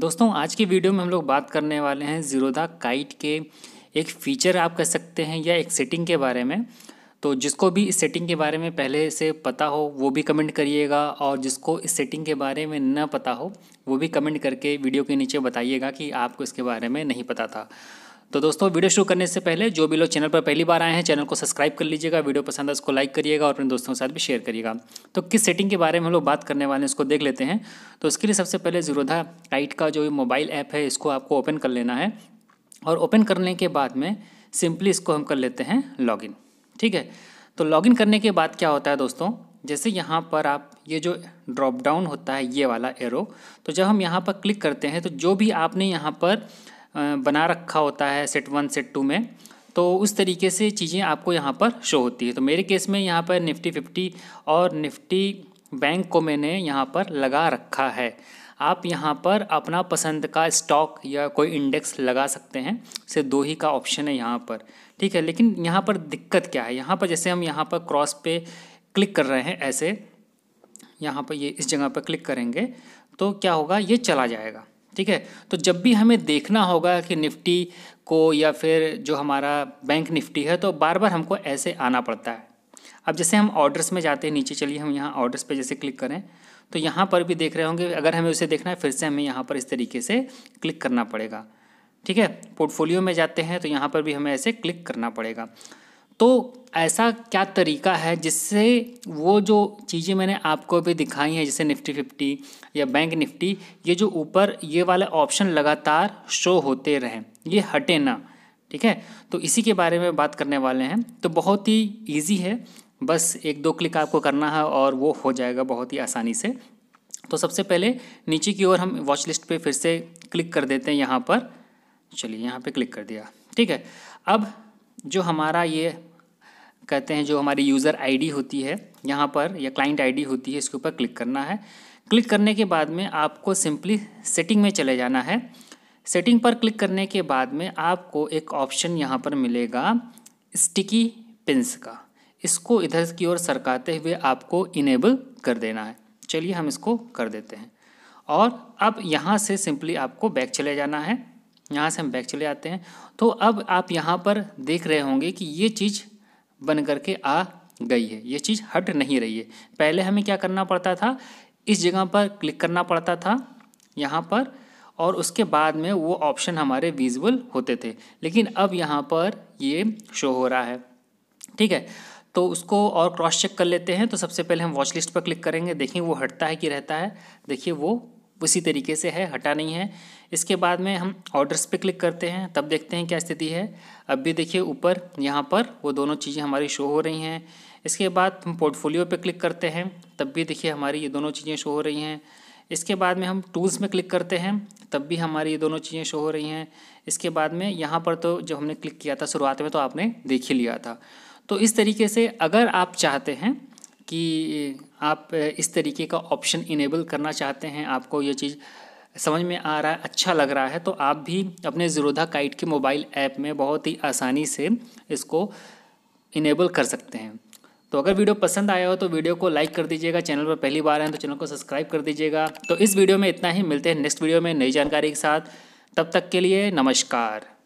दोस्तों आज की वीडियो में हम लोग बात करने वाले हैं ज़ीरोधा काइट के एक फ़ीचर आप कह सकते हैं या एक सेटिंग के बारे में तो जिसको भी इस सेटिंग के बारे में पहले से पता हो वो भी कमेंट करिएगा और जिसको इस सेटिंग के बारे में न पता हो वो भी कमेंट करके वीडियो के नीचे बताइएगा कि आपको इसके बारे में नहीं पता था तो दोस्तों वीडियो शुरू करने से पहले जो भी लोग चैनल पर पहली बार आए हैं चैनल को सब्सक्राइब कर लीजिएगा वीडियो पसंद है उसको लाइक करिएगा और अपने दोस्तों के साथ भी शेयर करिएगा तो किस सेटिंग के बारे में हम लोग बात करने वाले हैं उसको देख लेते हैं तो उसके लिए सबसे पहले जीरोधा टाइट का जो मोबाइल ऐप है इसको आपको ओपन कर लेना है और ओपन करने के बाद में सिंपली इसको हम कर लेते हैं लॉगिन ठीक है तो लॉगिन करने के बाद क्या होता है दोस्तों जैसे यहाँ पर आप ये जो ड्रॉप डाउन होता है ये वाला एरो तो जब हम यहाँ पर क्लिक करते हैं तो जो भी आपने यहाँ पर बना रखा होता है सेट वन सेट टू में तो उस तरीके से चीज़ें आपको यहाँ पर शो होती है तो मेरे केस में यहाँ पर निफ्टी फिफ्टी और निफ्टी बैंक को मैंने यहाँ पर लगा रखा है आप यहाँ पर अपना पसंद का स्टॉक या कोई इंडेक्स लगा सकते हैं सिर्फ दो ही का ऑप्शन है यहाँ पर ठीक है लेकिन यहाँ पर दिक्कत क्या है यहाँ पर जैसे हम यहाँ पर क्रॉस पे क्लिक कर रहे हैं ऐसे यहाँ पर ये इस जगह पर क्लिक करेंगे तो क्या होगा ये चला जाएगा ठीक है तो जब भी हमें देखना होगा कि निफ्टी को या फिर जो हमारा बैंक निफ्टी है तो बार बार हमको ऐसे आना पड़ता है अब जैसे हम ऑर्डर्स में जाते हैं नीचे चलिए हम यहाँ ऑर्डर्स पे जैसे क्लिक करें तो यहाँ पर भी देख रहे होंगे अगर हमें उसे देखना है फिर से हमें यहाँ पर इस तरीके से क्लिक करना पड़ेगा ठीक है पोर्टफोलियो में जाते हैं तो यहाँ पर भी हमें ऐसे क्लिक करना पड़ेगा तो ऐसा क्या तरीका है जिससे वो जो चीज़ें मैंने आपको भी दिखाई हैं जैसे निफ्टी फिफ्टी या बैंक निफ्टी ये जो ऊपर ये वाले ऑप्शन लगातार शो होते रहें ये हटे ना ठीक है तो इसी के बारे में बात करने वाले हैं तो बहुत ही ईजी है बस एक दो क्लिक आपको करना है और वो हो जाएगा बहुत ही आसानी से तो सबसे पहले नीचे की ओर हम वॉच लिस्ट पर फिर से क्लिक कर देते हैं यहाँ पर चलिए यहाँ पे क्लिक कर दिया ठीक है अब जो हमारा ये कहते हैं जो हमारी यूज़र आईडी होती है यहाँ पर या क्लाइंट आईडी होती है इसके ऊपर क्लिक करना है क्लिक करने के बाद में आपको सिंपली सेटिंग में चले जाना है सेटिंग पर क्लिक करने के बाद में आपको एक ऑप्शन यहाँ पर मिलेगा स्टिकी पिंस का इसको इधर की ओर सरकाते हुए आपको इनेबल कर देना है चलिए हम इसको कर देते हैं और अब यहाँ से सिंपली आपको बैक चले जाना है यहाँ से हम बैक चले आते हैं तो अब आप यहाँ पर देख रहे होंगे कि ये चीज़ बन करके आ गई है ये चीज़ हट नहीं रही है पहले हमें क्या करना पड़ता था इस जगह पर क्लिक करना पड़ता था यहाँ पर और उसके बाद में वो ऑप्शन हमारे विजुअल होते थे लेकिन अब यहाँ पर ये शो हो रहा है ठीक है तो उसको और क्रॉस चेक कर लेते हैं तो सबसे पहले हम वॉच लिस्ट पर क्लिक करेंगे देखें वो हटता है कि रहता है देखिए वो उसी तरीके से है हटा नहीं है इसके बाद में हम ऑर्डर्स पे क्लिक करते हैं तब देखते हैं क्या स्थिति है अब भी देखिए ऊपर यहाँ पर वो दोनों चीज़ें हमारी शो हो रही हैं इसके बाद हम पोर्टफोलियो पे क्लिक करते हैं तब भी देखिए हमारी ये दोनों चीज़ें शो हो रही हैं इसके बाद में हम टूल्स में क्लिक करते हैं तब भी हमारी ये दोनों चीज़ें शो हो रही हैं इसके बाद में यहाँ पर तो जब हमने क्लिक किया था शुरुआत में तो आपने देख ही लिया था तो इस तरीके से अगर आप चाहते हैं कि आप इस तरीके का ऑप्शन इनेबल करना चाहते हैं आपको ये चीज़ समझ में आ रहा है अच्छा लग रहा है तो आप भी अपने ज़ीरोधा काइट के मोबाइल ऐप में बहुत ही आसानी से इसको इनेबल कर सकते हैं तो अगर वीडियो पसंद आया हो तो वीडियो को लाइक कर दीजिएगा चैनल पर पहली बार आए तो चैनल को सब्सक्राइब कर दीजिएगा तो इस वीडियो में इतना ही मिलते हैं नेक्स्ट वीडियो में नई जानकारी के साथ तब तक के लिए नमस्कार